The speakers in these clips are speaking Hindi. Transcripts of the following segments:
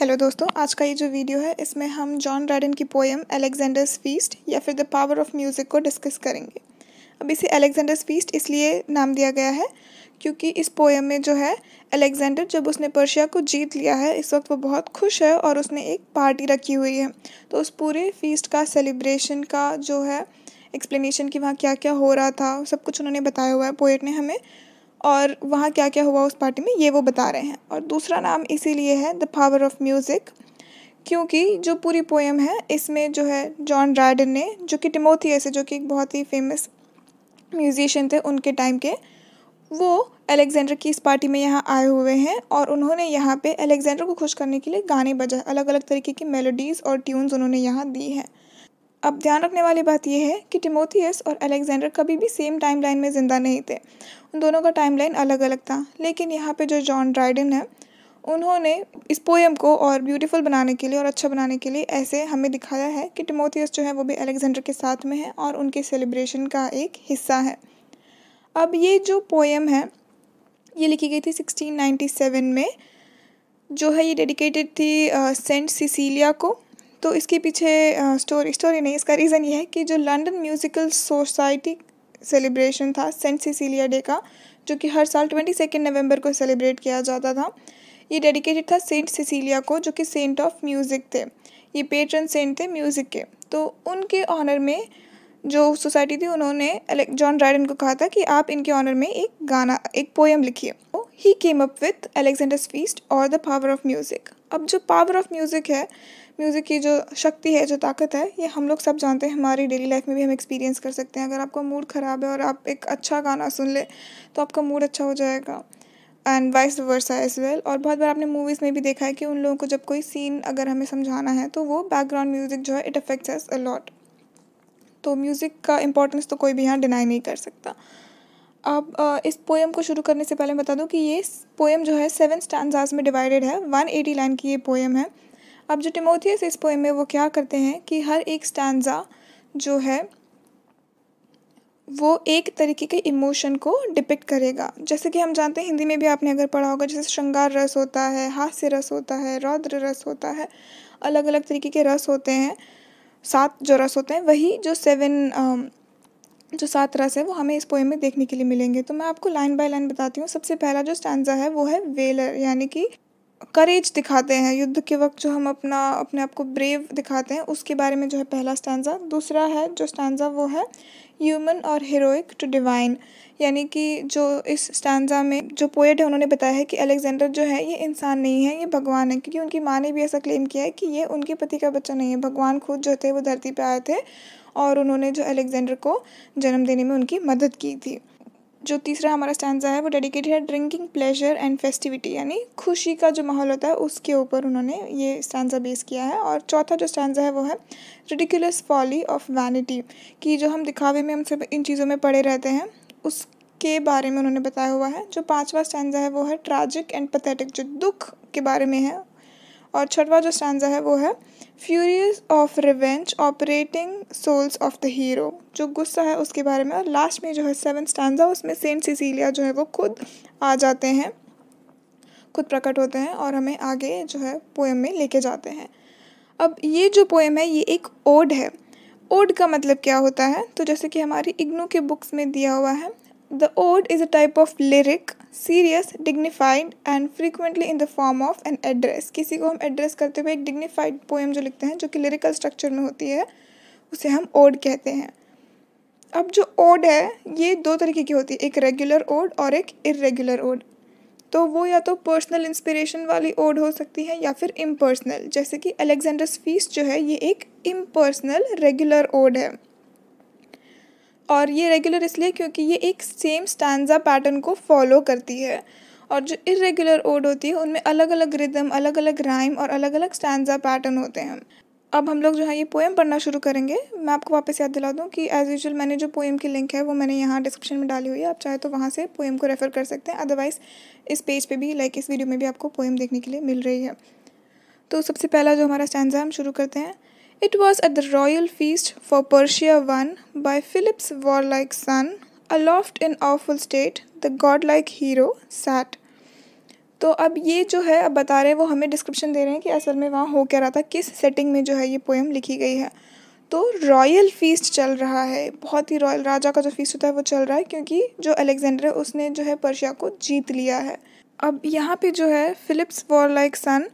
हेलो दोस्तों आज का ये जो वीडियो है इसमें हम जॉन राइडन की पोएम एलेक्जेंडर्स फीस्ट या फिर द पावर ऑफ म्यूज़िक को डिस्कस करेंगे अब इसे एलेक्जेंडर्स फीस्ट इसलिए नाम दिया गया है क्योंकि इस पोएम में जो है अलेक्जेंडर जब उसने पर्शिया को जीत लिया है इस वक्त वो बहुत खुश है और उसने एक पार्टी रखी हुई है तो उस पूरे फीस्ट का सेलिब्रेशन का जो है एक्सप्लेनेशन कि वहाँ क्या क्या हो रहा था सब कुछ उन्होंने बताया हुआ है पोएट ने हमें और वहाँ क्या क्या हुआ उस पार्टी में ये वो बता रहे हैं और दूसरा नाम इसीलिए है द पावर ऑफ म्यूज़िक क्योंकि जो पूरी पोएम है इसमें जो है जॉन राइडन ने जो कि टिमोथी ऐसे जो कि एक बहुत ही फेमस म्यूजिशियन थे उनके टाइम के वो अलेक्जेंडर की इस पार्टी में यहाँ आए हुए हैं और उन्होंने यहाँ पे अलेक्जेंडर को खुश करने के लिए गाने बजाए अलग अलग तरीके की मेलोडीज़ और ट्यून्स उन्होंने यहाँ दी हैं अब ध्यान रखने वाली बात यह है कि टिमोथियस और अलेक्जेंडर कभी भी सेम टाइमलाइन में ज़िंदा नहीं थे उन दोनों का टाइमलाइन अलग अलग था लेकिन यहाँ पे जो जॉन ड्राइडन है उन्होंने इस पोएम को और ब्यूटीफुल बनाने के लिए और अच्छा बनाने के लिए ऐसे हमें दिखाया है कि टिमोथियस जो है वो भी अलेक्जेंडर के साथ में है और उनके सेलिब्रेशन का एक हिस्सा है अब ये जो पोएम है ये लिखी गई थी 1697 में जो है ये डेडिकेटेड थी सेंट सिसीलिया को तो इसके पीछे स्टोरी स्टोरी नहीं इसका रीज़न ये है कि जो लंदन म्यूज़िकल सोसाइटी सेलिब्रेशन था सेंट सिसिलिया डे का जो कि हर साल ट्वेंटी सेकेंड नवम्बर को सेलिब्रेट किया जाता था ये डेडिकेटेड था सेंट सिसिलिया को जो कि सेंट ऑफ म्यूज़िक थे ये पेट्रन सेंट थे म्यूज़िक के तो उनके ऑनर में जो सोसाइटी थी उन्होंने जॉन राइडन को कहा था कि आप इनके ऑनर में एक गाना एक पोएम लिखिए ही came up with Alexander's feast और द पावर ऑफ म्यूज़िक अब जो पावर ऑफ म्यूज़िक है म्यूज़िक की जो शक्ति है जो ताकत है ये हम लोग सब जानते हैं हमारी डेली लाइफ में भी हम एक्सपीरियंस कर सकते हैं अगर आपका मूड ख़राब है और आप एक अच्छा गाना सुन ले तो आपका मूड अच्छा हो जाएगा and vice versa as well और बहुत बार आपने मूवीज़ में भी देखा है कि उन लोगों को जब कोई सीन अगर हमें समझाना है तो वो बैकग्राउंड म्यूज़िक जो है इट अफेक्ट्स एस अलॉट तो म्यूज़िक का इम्पोर्टेंस तो कोई भी यहाँ डिनाई नहीं कर सकता अब इस पोएम को शुरू करने से पहले बता दूँ कि ये पोएम जो है सेवन स्टैंड में डिवाइडेड है वन एटी लाइन की ये पोएम है अब जो टिमोथियस इस पोएम में वो क्या करते हैं कि हर एक स्टैंडा जो है वो एक तरीके के इमोशन को डिपिक्ट करेगा जैसे कि हम जानते हैं हिंदी में भी आपने अगर पढ़ा होगा जैसे श्रृंगार रस होता है हास्य रस होता है रौद्र रस होता है अलग अलग तरीके के रस होते हैं सात जो रस होते हैं वही जो सेवन जो सात रस है वो हमें इस पोएम में देखने के लिए मिलेंगे तो मैं आपको लाइन बाय लाइन बताती हूँ सबसे पहला जो स्टैंडा है वो है वेलर यानी कि करेज दिखाते हैं युद्ध के वक्त जो हम अपना अपने आप को ब्रेव दिखाते हैं उसके बारे में जो है पहला स्टैंडा दूसरा है जो स्टैंडा वो है ह्यूमन और हीरोइक टू डिवाइन यानी कि जो इस स्टैंडा में जो पोएट है उन्होंने बताया है कि अलेक्जेंडर जो है ये इंसान नहीं है ये भगवान है क्योंकि उनकी माँ ने भी ऐसा क्लेम किया है कि ये उनके पति का बच्चा नहीं है भगवान खुद जो थे वो धरती पर आए थे और उन्होंने जो अलेक्जेंडर को जन्म देने में उनकी मदद की थी जो तीसरा हमारा स्टैंडा है वो डेडिकेटेड है ड्रिंकिंग प्लेजर एंड फेस्टिविटी यानी खुशी का जो माहौल होता है उसके ऊपर उन्होंने ये स्टैंडा बेस किया है और चौथा जो स्टैंडा है वो है रिडिकुलस फॉली ऑफ वैनिटी कि जो हम दिखावे में हम सब इन चीज़ों में पड़े रहते हैं उसके बारे में उन्होंने बताया हुआ है जो पाँचवा स्टैंडा है वो है ट्रैजिक एंड पथेटिक जो दुख के बारे में है और छठवा जो स्टैंडा है वो है furious of revenge operating souls of the hero जो गुस्सा है उसके बारे में और लास्ट में जो है सेवन स्टैंडा उसमें सेंट सिसीलिया जो है वो खुद आ जाते हैं खुद प्रकट होते हैं और हमें आगे जो है पोएम में लेके जाते हैं अब ये जो पोएम है ये एक ओड है ओड का मतलब क्या होता है तो जैसे कि हमारी इग्नू के बुक्स में दिया हुआ है the ode is a type of lyric serious dignified and frequently in the form of an address किसी को हम एड्रेस करते हुए एक डिग्निफाइड पोएम जो लिखते हैं जो कि लिरिकल स्ट्रक्चर में होती है उसे हम ओड कहते हैं अब जो ओड है ये दो तरीके की होती है एक रेगुलर ओड और एक इरेगुलर ओड तो वो या तो पर्सनल इंस्पिरेशन वाली ओड हो सकती है या फिर इम्पर्सनल जैसे कि अलेक्जेंडर फीस जो है ये एक इम्पर्सनल रेगुलर ओड है और ये रेगुलर इसलिए क्योंकि ये एक सेम स्टैंडा पैटर्न को फॉलो करती है और जो इरेगुलर ओड होती है उनमें अलग अलग रिदम अलग अलग राइम और अलग अलग स्टैंडा पैटर्न होते हैं अब हम लोग जो है ये पोएम पढ़ना शुरू करेंगे मैं आपको वापस याद दिला दूँ कि एज़ यूजल मैंने जो पोएम की लिंक है वो मैंने यहाँ डिस्क्रिप्शन में डाली हुई है आप चाहे तो वहाँ से पोएम को रेफ़र कर सकते हैं अदरवाइज़ इस पेज पे भी लाइक इस वीडियो में भी आपको पोएम देखने के लिए मिल रही है तो सबसे पहला जो हमारा स्टैंडा हम शुरू करते हैं It was at the royal feast for Persia won by Philip's warlike son, aloft in awful state, the godlike hero sat. तो अब ये जो है अब बता रहे हैं वो हमें डिस्क्रिप्शन दे रहे हैं कि असल में वहाँ हो क्या रहा था किस सेटिंग में जो है ये पोएम लिखी गई है तो रॉयल फीस्ट चल रहा है बहुत ही रॉयल राजा का जो फीस्ट होता है वो चल रहा है क्योंकि जो अलेक्जेंडर है उसने जो है पर्शिया को जीत लिया है अब यहाँ पे जो है फिलिप्स वॉर लाइक सन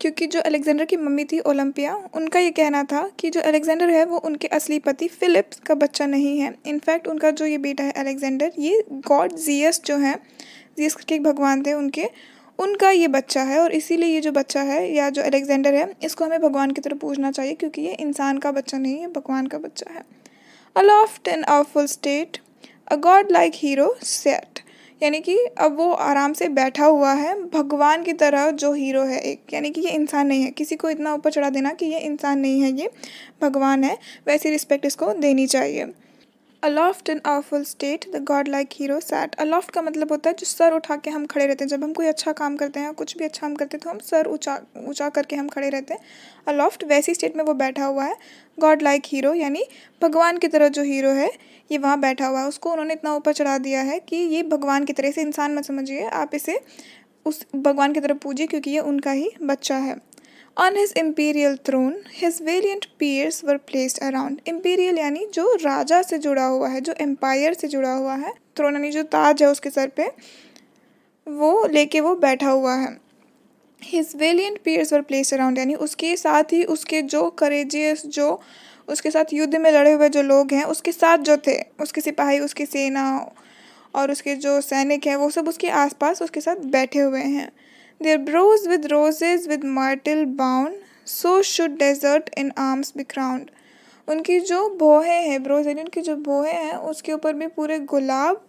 क्योंकि जो अलेक्जेंडर की मम्मी थी ओलंपिया उनका ये कहना था कि जो अलेक्जेंडर है वो उनके असली पति फ़िलिप्स का बच्चा नहीं है इनफैक्ट उनका जो ये बेटा है अलेक्जेंडर ये गॉड जियस जो है जियस के एक भगवान थे उनके उनका ये बच्चा है और इसीलिए ये जो बच्चा है या जो अलेक्जेंडर है इसको हमें भगवान की तरफ पूछना चाहिए क्योंकि ये इंसान का बच्चा नहीं है भगवान का बच्चा है aloft loft and awful state a god like hero sat यानी कि अब वो आराम से बैठा हुआ है भगवान की तरह जो हीरो है एक यानी कि ये इंसान नहीं है किसी को इतना ऊपर चढ़ा देना कि ये इंसान नहीं है ये भगवान है वैसी रिस्पेक्ट इसको देनी चाहिए aloft in awful state the god like hero sat aloft का मतलब होता है जो सर उठा के हम खड़े रहते हैं जब हम कोई अच्छा काम करते हैं कुछ भी अच्छा हम करते हैं तो हम सर ऊँचा ऊँचा करके हम खड़े रहते हैं अलॉफ्ट वैसी स्टेट में वो बैठा हुआ है गॉड लाइक हीरो यानी भगवान की तरह जो हीरो है ये वहाँ बैठा हुआ है उसको उन्होंने इतना ऊपर चढ़ा दिया है कि ये भगवान की तरह से इंसान मत समझिए आप इसे उस भगवान की तरफ पूजिए क्योंकि ये उनका ही बच्चा है on his imperial throne his valiant peers were placed around imperial यानी जो राजा से जुड़ा हुआ है जो एम्पायर से जुड़ा हुआ है थ्रोन यानी जो ताज है उसके सर पे वो लेके वो बैठा हुआ है his valiant peers were place around यानी उसके साथ ही उसके जो करेजियस जो उसके साथ युद्ध में लड़े हुए जो लोग हैं उसके साथ जो थे उसके सिपाही उसकी सेना और उसके जो सैनिक हैं वो सब उसके आसपास उसके साथ बैठे हुए हैं Their brows with roses with myrtle bound, so should desert in arms be crowned. उनकी जो भोहे हैं ब्रोज यानी उनकी जो भोहे हैं उसके ऊपर भी पूरे गुलाब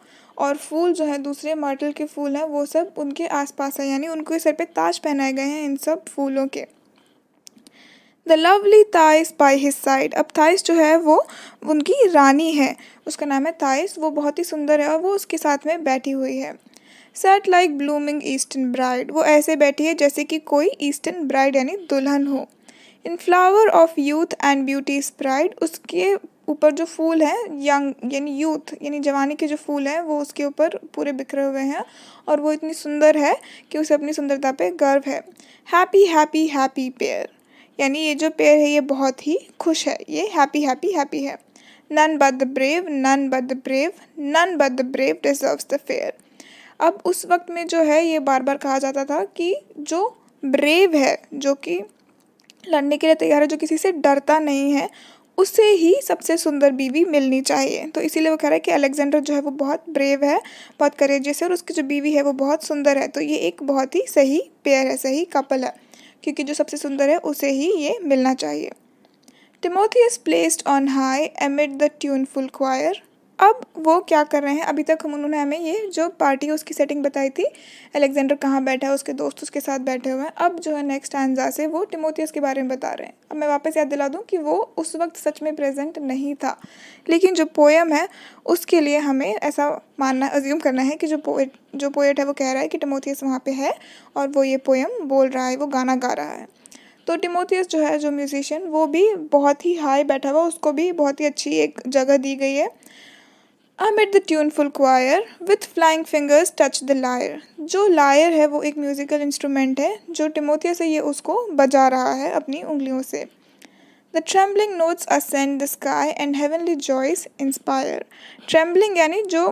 और फूल जो है दूसरे मर्टल के फूल हैं वो सब उनके आसपास है यानी उनके सर पे ताज पहनाए गए हैं इन सब फूलों के the lovely Thais by his side अब ताइस जो है वो उनकी रानी है उसका नाम है ताइस वो बहुत ही सुंदर है और वो उसके साथ में बैठी हुई है sat like blooming eastern bride वो ऐसे बैठी है जैसे कि कोई ईस्टर्न ब्राइड यानी दुल्हन हो in flower of youth and beauty pride उसके ऊपर जो फूल हैं यंग यानी यूथ यानी जवानी के जो फूल हैं वो उसके ऊपर पूरे बिखरे हुए हैं और वो इतनी सुंदर है कि उसे अपनी सुंदरता पे गर्व है हैप्पी हैप्पी हैप्पी पेयर यानी ये जो पेयर है ये बहुत ही खुश है ये हैप्पी हैप्पी हैप्पी है none but brave none but brave none but the brave deserves the fair अब उस वक्त में जो है ये बार बार कहा जाता था कि जो ब्रेव है जो कि लड़ने के लिए तैयार है जो किसी से डरता नहीं है उसे ही सबसे सुंदर बीवी मिलनी चाहिए तो इसीलिए वो कह रहा है कि अलेक्जेंडर जो है वो बहुत ब्रेव है बहुत करेजियस है और उसकी जो बीवी है वो बहुत सुंदर है तो ये एक बहुत ही सही पेयर है सही कपल है क्योंकि जो सबसे सुंदर है उसे ही ये मिलना चाहिए Timothy is placed on high amid the tuneful choir अब वो क्या कर रहे हैं अभी तक हम उन्होंने हमें ये जो पार्टी है उसकी सेटिंग बताई थी अलेक्जेंडर कहाँ बैठा है उसके दोस्त उसके साथ बैठे हुए हैं अब जो है नेक्स्ट एंजा से वो टिमोथियस के बारे में बता रहे हैं अब मैं वापस याद दिला दूँ कि वो उस वक्त सच में प्रेजेंट नहीं था लेकिन जो पोएम है उसके लिए हमें ऐसा मानना अज्यूम करना है कि जो पोए जो पोएट है वो कह रहा है कि टिमोथियस वहाँ पर है और वो ये पोएम बोल रहा है वो गाना गा रहा है तो टिमोथियस जो है जो म्यूजिशियन वो भी बहुत ही हाई बैठा हुआ उसको भी बहुत ही अच्छी एक जगह दी गई है amid the tuneful choir with flying fingers touch the lyre जो लायर है वो एक म्यूज़िकल इंस्ट्रूमेंट है जो टिमोथिया से ये उसको बजा रहा है अपनी उंगलियों से the trembling notes ascend the sky and heavenly joys inspire trembling यानी जो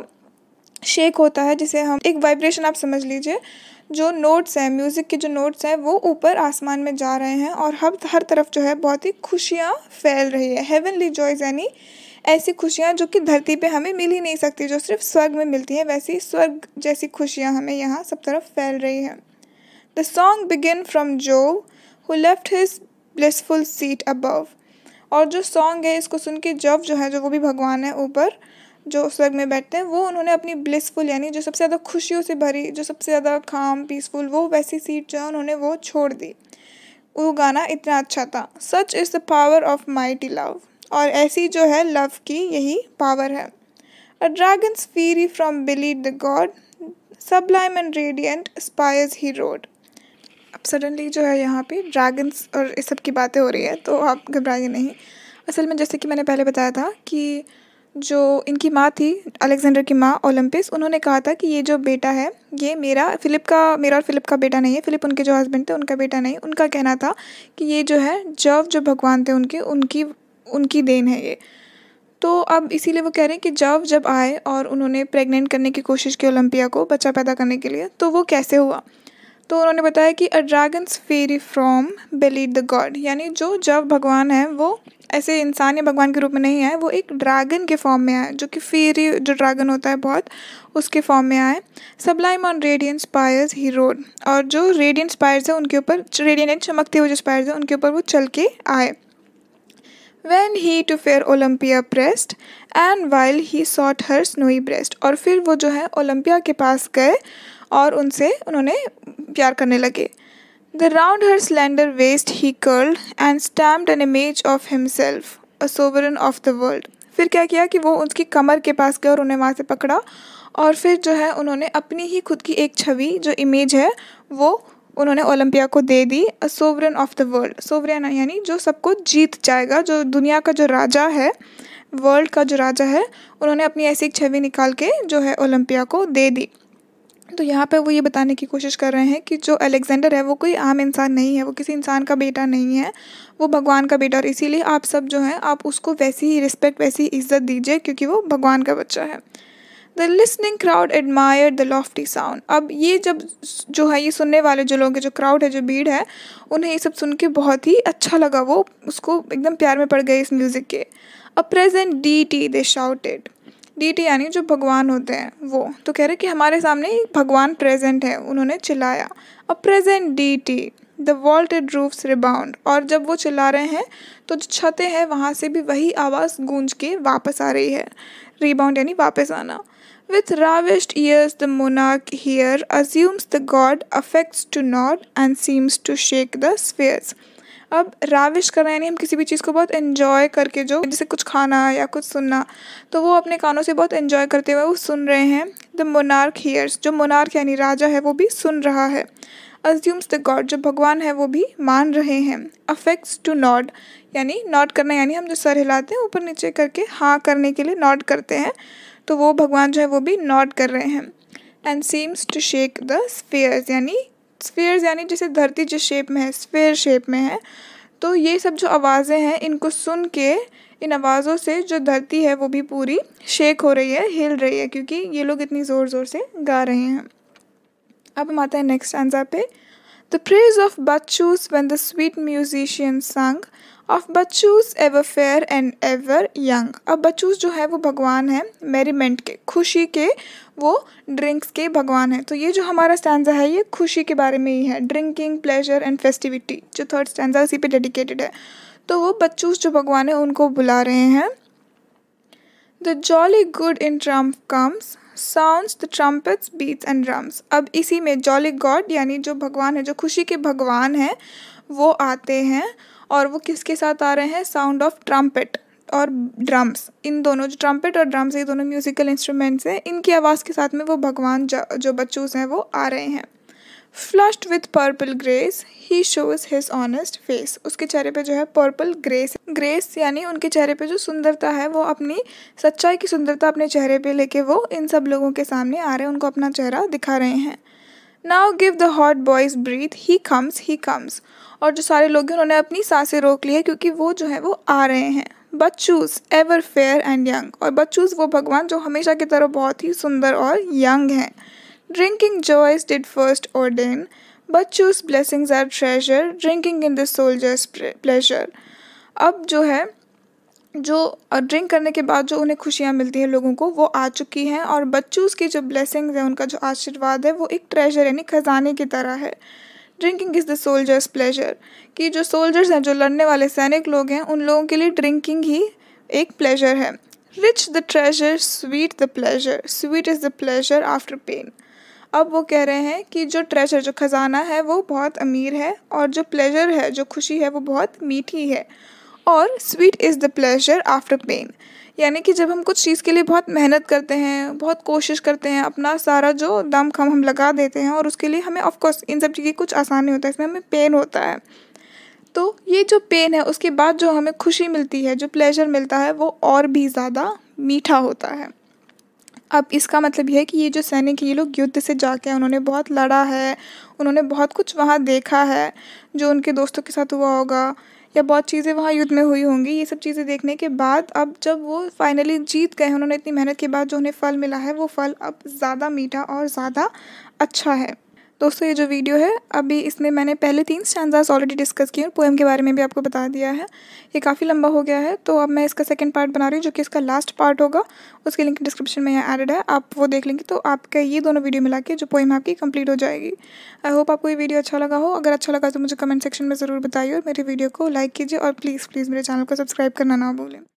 शेक होता है जिसे हम एक वाइब्रेशन आप समझ लीजिए जो नोट्स हैं म्यूज़िक के जो नोट्स हैं वो ऊपर आसमान में जा रहे हैं और हर हर तरफ जो है बहुत ही खुशियाँ फैल रही है हेवनली जॉयज यानी ऐसी खुशियाँ जो कि धरती पे हमें मिल ही नहीं सकती जो सिर्फ स्वर्ग में मिलती हैं वैसी स्वर्ग जैसी खुशियाँ हमें यहाँ सब तरफ फैल रही हैं the song begin from Jove who left his blissful seat above और जो सॉन्ग है इसको सुन के जब जो है जो वो भी भगवान है ऊपर जो स्वर्ग में बैठते हैं वो उन्होंने अपनी ब्लिसफुल यानी जो सबसे ज़्यादा खुशियों से भरी जो सबसे ज़्यादा खाम पीसफुल वो वैसी सीट जो है उन्होंने वो छोड़ दी वो गाना इतना अच्छा था such is the power of mighty love और ऐसी जो है लव की यही पावर है a dragon's fiery from belied the god sublime and radiant spires he rode अब सडनली जो है यहाँ पे ड्रैगन्स और इस सब की बातें हो रही है तो आप घबराइए नहीं असल में जैसे कि मैंने पहले बताया था कि जो इनकी माँ थी अलेक्जेंडर की माँ ओलंपिस उन्होंने कहा था कि ये जो बेटा है ये मेरा फ़िलिप का मेरा और फ़िलिप का बेटा नहीं है फ़िलिप उनके जो हस्बैंड थे उनका बेटा नहीं उनका कहना था कि ये जो है जव जो भगवान थे उनके उनकी उनकी देन है ये तो अब इसीलिए वो कह रहे हैं कि जब जब आए और उन्होंने प्रेग्नेंट करने की कोशिश की ओलंपिया को बच्चा पैदा करने के लिए तो वो कैसे हुआ तो उन्होंने बताया कि a dragon's fiery from belied the god यानी जो जब भगवान है वो ऐसे इंसान या भगवान के रूप में नहीं आए वो एक ड्रैगन के फॉर्म में आए जो कि फेरी जो ड्रैगन होता है बहुत उसके फॉर्म में आए sublime on radiant spires he rode और जो रेडियंट स्पायर्स है उनके ऊपर एंड चमकते हुए जो स्पायर्स हैं उनके ऊपर वो चल के आए when he to fair Olympia breast and while he sought her snowy breast और फिर वो जो है ओलंपिया के पास गए और उनसे उन्होंने प्यार करने लगे the round her slender waist he curled and stamped an image of himself a sovereign of the world फिर क्या किया कि वो उनकी कमर के पास गए और उन्हें वहाँ से पकड़ा और फिर जो है उन्होंने अपनी ही खुद की एक छवि जो इमेज है वो उन्होंने ओलंपिया को दे दी a sovereign of the world sovereign यानी जो सबको जीत जाएगा जो दुनिया का जो राजा है वर्ल्ड का जो राजा है उन्होंने अपनी ऐसी एक छवि निकाल के जो है ओलंपिया को दे दी तो यहाँ पे वो ये बताने की कोशिश कर रहे हैं कि जो अलेक्जेंडर है वो कोई आम इंसान नहीं है वो किसी इंसान का बेटा नहीं है वो भगवान का बेटा और इसीलिए आप सब जो है आप उसको वैसी ही रिस्पेक्ट वैसी ही इज्जत दीजिए क्योंकि वो भगवान का बच्चा है the listening crowd admire the lofty sound अब ये जब जो है ये सुनने वाले जो लोग हैं जो क्राउड है जो भीड़ है उन्हें ये सब सुन के बहुत ही अच्छा लगा वो उसको एकदम प्यार में पड़ गए इस म्यूज़िक के a present deity they shouted deity यानी जो भगवान होते हैं वो तो कह रहे कि हमारे सामने भगवान प्रेजेंट है उन्होंने चिल्लाया a present deity the vaulted roofs rebound और जब वो चिल्ला रहे हैं तो जो छतें हैं वहाँ से भी वही आवाज़ गूंज के वापस आ रही है रिबाउंड यानी वापस आना With ravished ears, the monarch here assumes the god, affects to nod, and seems to shake the spheres. अब राविश करना यानी हम किसी भी चीज़ को बहुत इन्जॉय करके जो जैसे कुछ खाना या कुछ सुनना तो वो अपने कानों से बहुत इन्जॉय करते हुए वो सुन रहे हैं द मोनार्क हीयर्स जो मोनार्क यानी राजा है वो भी सुन रहा है अज्यूम्स द गॉड जो भगवान है वो भी मान रहे हैं अफेक्ट्स टू नॉड यानी नॉट करना यानी हम जो सर हिलाते हैं ऊपर नीचे करके हाँ करने के लिए नॉट करते हैं तो वो भगवान जो है वो भी नॉट कर रहे हैं and seems to shake the spheres यानी स्फेयर्स यानी जैसे धरती जिस शेप में है स्फेयर शेप में है तो ये सब जो आवाज़ें हैं इनको सुन के इन आवाज़ों से जो धरती है वो भी पूरी शेक हो रही है हिल रही है क्योंकि ये लोग इतनी ज़ोर ज़ोर से गा रहे हैं अब हम आते हैं नेक्स्ट आंसर पे The praise of Bacchus when the sweet musician sung, of Bacchus ever fair and ever young अब बच्चूस जो है वो भगवान है मेरीमेंट के खुशी के वो ड्रिंक्स के भगवान है तो ये जो हमारा स्टैंडा है ये खुशी के बारे में ही है ड्रिंकिंग प्लेजर एंड फेस्टिविटी जो थर्ड स्टैंडा उसी पे डेडिकेटेड है तो वो बच्चूस जो भगवान है उनको बुला रहे हैं the jolly god in triumph comes sounds the trumpets beats and drums अब इसी में जॉली गॉड यानी जो भगवान है जो खुशी के भगवान हैं वो आते हैं और वो किसके साथ आ रहे हैं साउंड ऑफ ट्रम्पेट और ड्रम्स इन दोनों जो ट्रम्पेट और ड्रम्स ये दोनों म्यूज़िकल इंस्ट्रूमेंट्स हैं इनकी आवाज़ के साथ में वो भगवान जो बच्चूस हैं वो आ रहे हैं flushed with purple grace he shows his honest face उसके चेहरे पे जो है पर्पल ग्रेस ग्रेस यानी उनके चेहरे पे जो सुंदरता है वो अपनी सच्चाई की सुंदरता अपने चेहरे पे लेके वो इन सब लोगों के सामने आ रहे हैं उनको अपना चेहरा दिखा रहे हैं now give the hautboys breathe he comes he comes और जो सारे लोग हैं उन्होंने अपनी सांसें रोक ली है क्योंकि वो जो है वो आ रहे हैं Bacchus ever fair and young और बच्चूस वो भगवान जो हमेशा की तरह बहुत ही सुंदर और यंग हैं Drinking joys did first ordain, but choose blessings are treasure, drinking in the soldier's pleasure. अब जो है जो ड्रिंक करने के बाद जो उन्हें खुशियाँ मिलती हैं लोगों को वो आ चुकी हैं और बच्चूस की जो ब्लेसिंग्स हैं उनका जो आशीर्वाद है वो एक ट्रेजर यानी खजाने की तरह है drinking is the soldier's pleasure कि जो सोल्जर्स हैं जो लड़ने वाले सैनिक लोग हैं उन लोगों के लिए ड्रिंकिंग ही एक प्लेजर है rich the treasure sweet the pleasure sweet is the pleasure after pain अब वो कह रहे हैं कि जो ट्रेजर जो ख़जाना है वो बहुत अमीर है और जो प्लेजर है जो खुशी है वो बहुत मीठी है और sweet is the pleasure after pain यानी कि जब हम कुछ चीज़ के लिए बहुत मेहनत करते हैं बहुत कोशिश करते हैं अपना सारा जो दम खम हम लगा देते हैं और उसके लिए हमें ऑफकोर्स इन सब चीज़ की कुछ आसानी होता है इसमें हमें पेन होता है तो ये जो पेन है उसके बाद जो हमें खुशी मिलती है जो प्लेजर मिलता है वो और भी ज़्यादा मीठा होता है अब इसका मतलब यह है कि ये जो सैनिक ये लोग युद्ध से जाके उन्होंने बहुत लड़ा है उन्होंने बहुत कुछ वहाँ देखा है जो उनके दोस्तों के साथ हुआ होगा या बहुत चीज़ें वहाँ युद्ध में हुई होंगी ये सब चीज़ें देखने के बाद अब जब वो फाइनली जीत गए हैं उन्होंने इतनी मेहनत के बाद जो उन्हें फल मिला है वो फल अब ज़्यादा मीठा और ज़्यादा अच्छा है दोस्तों ये जो वीडियो है अभी इसमें मैंने पहले तीन स्टैंडाज ऑलरेडी डिस्कस किए और पोएम के बारे में भी आपको बता दिया है ये काफ़ी लंबा हो गया है तो अब मैं इसका सेकंड पार्ट बना रही हूँ जो कि इसका लास्ट पार्ट होगा उसकी लिंक डिस्क्रिप्शन में यहाँ एडेड है आप वो देख लेंगे तो आपका ये दोनों वीडियो मिला के जो पोएम आपकी कंप्लीट हो जाएगी आई होप आपको ये वीडियो अच्छा लगा हो अगर अच्छा लगा तो मुझे कमेंट सेक्शन में ज़रूर बताइए और मेरी वीडियो को लाइक कीजिए और प्लीज़ प्लीज़ मेरे चैनल को सब्सक्राइब करना ना भूलें